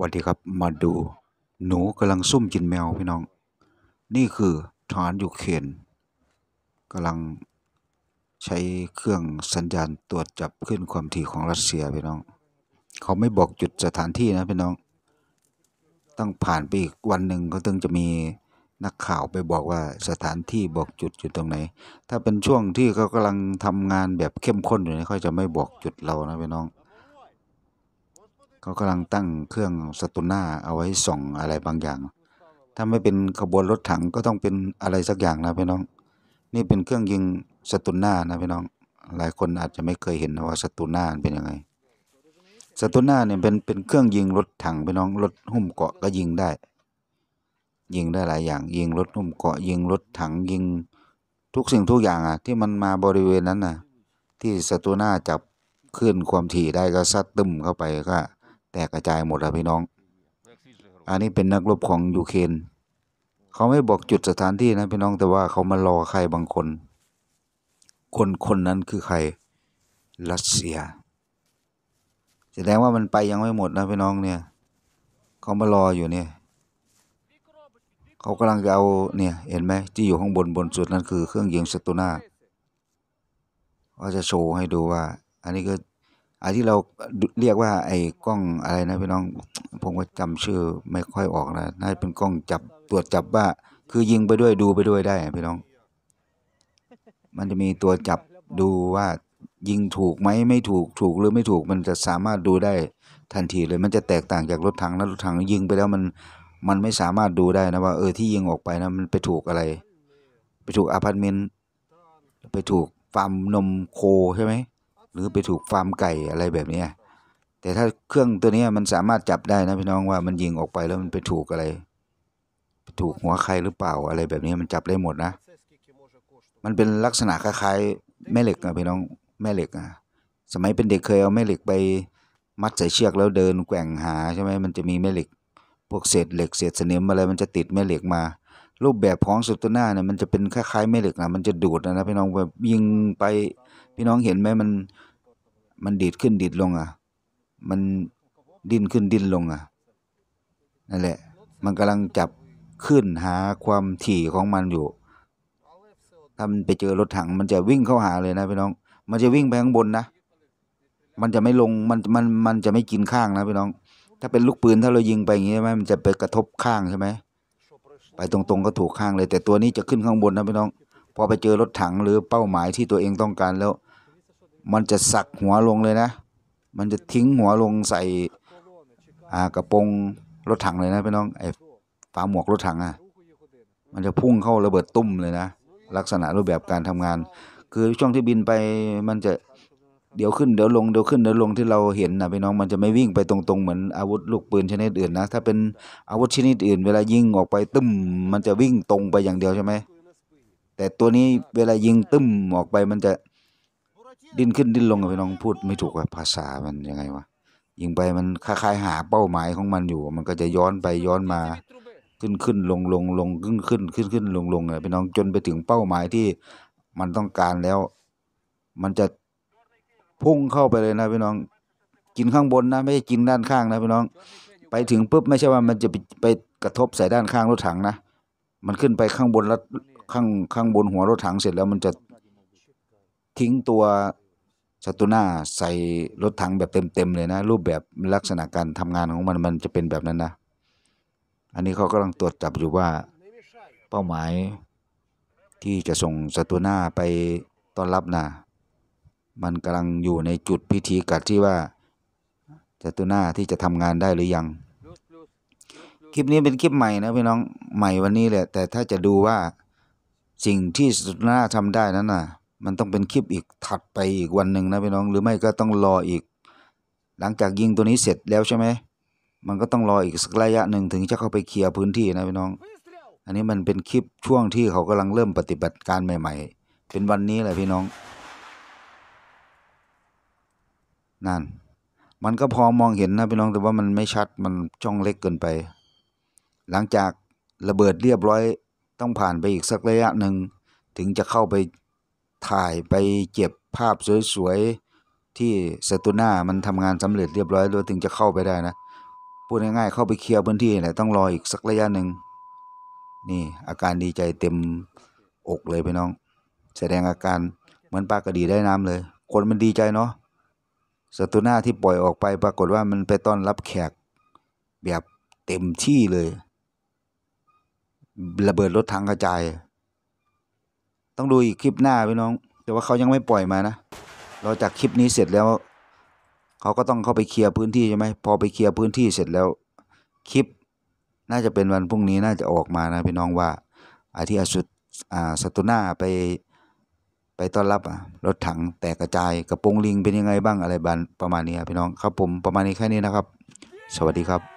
วัสดีครับมาดู หนูกำลังซุ่มกินแมวพี่น้อง นี่คือฐานยูเครนกำลังใช้เครื่องสัญญาณตรวจจับขึ้นความถี่ของรัสเซียพี่น้อง เขาไม่บอกจุดสถานที่นะพี่น้อง ต้องผ่านไปอีกวันหนึ่งเขา้ึงจะมีนักข่าวไปบอกว่าสถานที่บอกจุดอยู่ตรงไหน ถ้าเป็นช่วงที่เขากำลังทำงานแบบเข้มข้นอยู่นี่เขาจะไม่บอกจุดเรานะพี่น้องเขากำลังตั้งเครื่องสตุน่าเอาไว้ส่องอะไรบางอย่าง ถ้าไม่เป็นขบวนรถถังก็ต้องเป็นอะไรสักอย่างนะพี่น้อง นี่เป็นเครื่องยิงสตุน่านะพี่น้อง หลายคนอาจจะไม่เคยเห็นนะว่าสตุน่าเป็นยังไงสตุน่าเนี่ยเป็นเป็นเครื่องยิงรถถังพี่น้อง รถหุ้มเกาะก็ยิงได้ ยิงได้หลายอย่าง ยิงรถหุ้มเกาะยิงรถถังยิงทุกสิ่งทุกอย่างอ่ะ ที่มันมาบริเวณนั้นน่ะที่สตุน่าจับขึ้นความถี่ได้ก็ซัดตึมเข้าไปก็แตกกระจายหมดแล้วพี่น้อง อันนี้เป็นนักรบของยูเครนเขาไม่บอกจุดสถานที่นะพี่น้องแต่ว่าเขามารอใครบางคน คนคนนั้นคือใคร รัสเซีย แสดงว่ามันไปยังไม่หมดนะพี่น้อง เนี่ย เขามารออยู่เนี่ย เขากำลังจะเอาเนี่ยเห็นไหมที่อยู่ข้างบนบนสุดนั่นคือเครื่องยิงสตูนาเขาจะโชว์ให้ดูว่า อันนี้ก็ไอ้ที่เราเรียกว่า ไอ้กล้องอะไรนะพี่น้อง ผมก็จำชื่อไม่ค่อยออกนะน่าจะเป็นกล้องจับตรวจจับว่า คือยิงไปด้วยดูไปด้วยได้พี่น้อง มันจะมีตัวจับดูว่า ยิงถูกไหมไม่ถูกถูกหรือไม่ถูก มันจะสามารถดูได้ทันทีเลยมันจะแตกต่างจากรถถังนะรถถังยิงไปแล้วมันมันไม่สามารถดูได้นะว่าเออที่ยิงออกไปนะมันไปถูกอะไร ไปถูกอพาร์ตเมนต์ไปถูกฟาร์มนมโคใช่ไหมหรือไปถูกฟาร์มไก่อะไรแบบนี้แต่ถ้าเครื่องตัวนี้มันสามารถจับได้นะพี่น้องว่ามันยิงออกไปแล้วมันไปถูกอะไรไถูกหัวใครหรือเปล่าอะไรแบบนี้มันจับได้หมดนะ มันเป็นลักษณะคล้ายๆแม่เหล็กนะพี่น้องแม่เหล็กอ่ะ สมัยเป็นเด็กเคยเอาแม่เหล็กไปมัดใส่เชือกแล้วเดินแกว่งหาใช่ไหมมันจะมีแม่เหล็กพวกเศษเหล็กเศษสนิมอะไรมันจะติดแม่เหล็กมา รูปแบบของสุดตัวหน้าเนี่ยมันจะเป็นคล้ายๆแม่เหล็กนะมันจะดูดนะพี่น้องแบบยิงไปพี่น้องเห็นไหมมันมันดีดขึ้นดีดลงอ่ะ มันดิ้นขึ้นดิ้นลงอ่ะนั่นแหละ มันกำลังจับขึ้นหาความถี่ของมันอยู่ ถ้ามันไปเจอรถถัง มันจะวิ่งเข้าหาเลยนะพี่น้อง มันจะวิ่งไปข้างบนนะ มันจะไม่ลง มัน มัน มันจะไม่กินข้างนะพี่น้อง ถ้าเป็นลูกปืนถ้าเรายิงไปอย่างนี้ใช่ไหมมันจะไปกระทบข้างใช่ไหมไปตรงๆก็ถูกข้างเลย แต่ตัวนี้จะขึ้นข้างบนนะพี่น้อง พอไปเจอรถถังหรือเป้าหมายที่ตัวเองต้องการแล้วมันจะสักหัวลงเลยนะ มันจะทิ้งหัวลงใส่อากระโปรงรถถังเลยนะพี่น้อง ไอ้ฝาหมวกรถถังอ่ะ มันจะพุ่งเข้าระเบิดตุ้มเลยนะลักษณะรูปแบบการทำงาน คือช่วงที่บินไปมันจะเดี๋ยวขึ้นเดี๋ยวลงเดี๋ยวขึ้นเดี๋ยวลงที่เราเห็นนะพี่น้องมันจะไม่วิ่งไปตรงๆเหมือน อาวุธลูกปืนชนิดอื่นนะถ้าเป็นอาวุธชนิดอื่นเวลายิงออกไปตึ้ม มันจะวิ่งตรงไปอย่างเดียวใช่ไหมแต่ตัวนี้เวลายิงตึ้มออกไปมันจะดิ้นขึ้นดิ้นลงพี่น้องพูด ไม่ถูกอะภาษามันยังไงวะยิงไปมันคล้ายๆหาเป้าหมายของมันอยู่ มันก็จะย้อนไปย้อนมา ขึ้นขึ้นลงลงลงขึ้นขึ้น ขึ้นขึ้นลงลงไลพี่น้องจนไปถึงเป้าหมายที่มันต้องการแล้วมันจะพุ่งเข้าไปเลยนะพี่น้อง กินข้างบนนะ ไม่ใช่กินด้านข้างนะพี่น้อง ไปถึงปุ๊บไม่ใช่ว่ามันจะไปไปกระทบใส่ด้านข้างรถถังนะมันขึ้นไปข้างบนแล้วข้างข้างบนหัวรถถังเสร็จแล้วมันจะทิ้งตัวสตูน่าใส่รถถังแบบเต็มๆเลยนะ รูปแบบลักษณะการทำงานของมัน มันจะเป็นแบบนั้นนะอันนี้เขากำลังตรวจจับอยู่ว่า เป้าหมายที่จะส่งสตูน่าไปต้อนรับนะมันกำลังอยู่ในจุดพิธีกัดที่ว่าจตุนาที่จะทำงานได้หรือยังคลิปนี้เป็นคลิปใหม่นะพี่น้องใหม่วันนี้แหละ แต่ถ้าจะดูว่าสิ่งที่สตุนาทำได้นั้นน่ะมันต้องเป็นคลิปอีกถัดไปอีกวันหนึ่งนะพี่น้อง หรือไม่ก็ต้องรออีก หลังจากยิงตัวนี้เสร็จแล้วใช่ไหม มันก็ต้องรออีกสักระยะหนึ่ง ถึงจะเข้าไปเคลียร์พื้นที่นะพี่น้อง อันนี้มันเป็นคลิปช่วงที่เขากำลังเริ่มปฏิบัติการใหม่ๆ เป็นวันนี้แหละพี่น้อง นั่น มันก็พอมองเห็นนะพี่น้อง แต่ว่ามันไม่ชัดมันช่องเล็กเกินไป หลังจากระเบิดเรียบร้อย ต้องผ่านไปอีกสักระยะหนึ่งถึงจะเข้าไปถ่ายไปเก็บภาพสวยๆที่สตูน่ามันทำงานสำเร็จเรียบร้อย แล้วถึงจะเข้าไปได้นะ พูดง่ายๆเข้าไปเคลียร์พื้นที่แะต้องรออีกสักระยะหนึ่ง นี่อาการดีใจเต็มอกเลยพี่น้อง แสดงอาการเหมือนปลากระดีได้น้ำเลย คนมันดีใจเนาะสตูน่าที่ปล่อยออกไป ปรากฏว่ามันไปต้อนรับแขก แบบเต็มที่เลย ระเบิดรถทางกระจายต้องดูอีกคลิปหน้าพี่น้อง แต่ว่าเขายังไม่ปล่อยมานะเราจากคลิปนี้เสร็จแล้ว เขาก็ต้องเข้าไปเคลียร์พื้นที่ใช่ไหมพอไปเคลียร์พื้นที่เสร็จแล้ว คลิปน่าจะเป็นวันพรุ่งนี้น่าจะออกมานะ พี่น้องว่า ไอ้ที่อสุดอ่าสตุน่าไป ไปต้อนรับอ่ะรถถังแตกกระจายกระโปรงลิงเป็นยังไงบ้างอะไรบ้างประมาณนี้พี่น้องครับผมประมาณนี้แค่นี้นะครับ สวัสดีครับ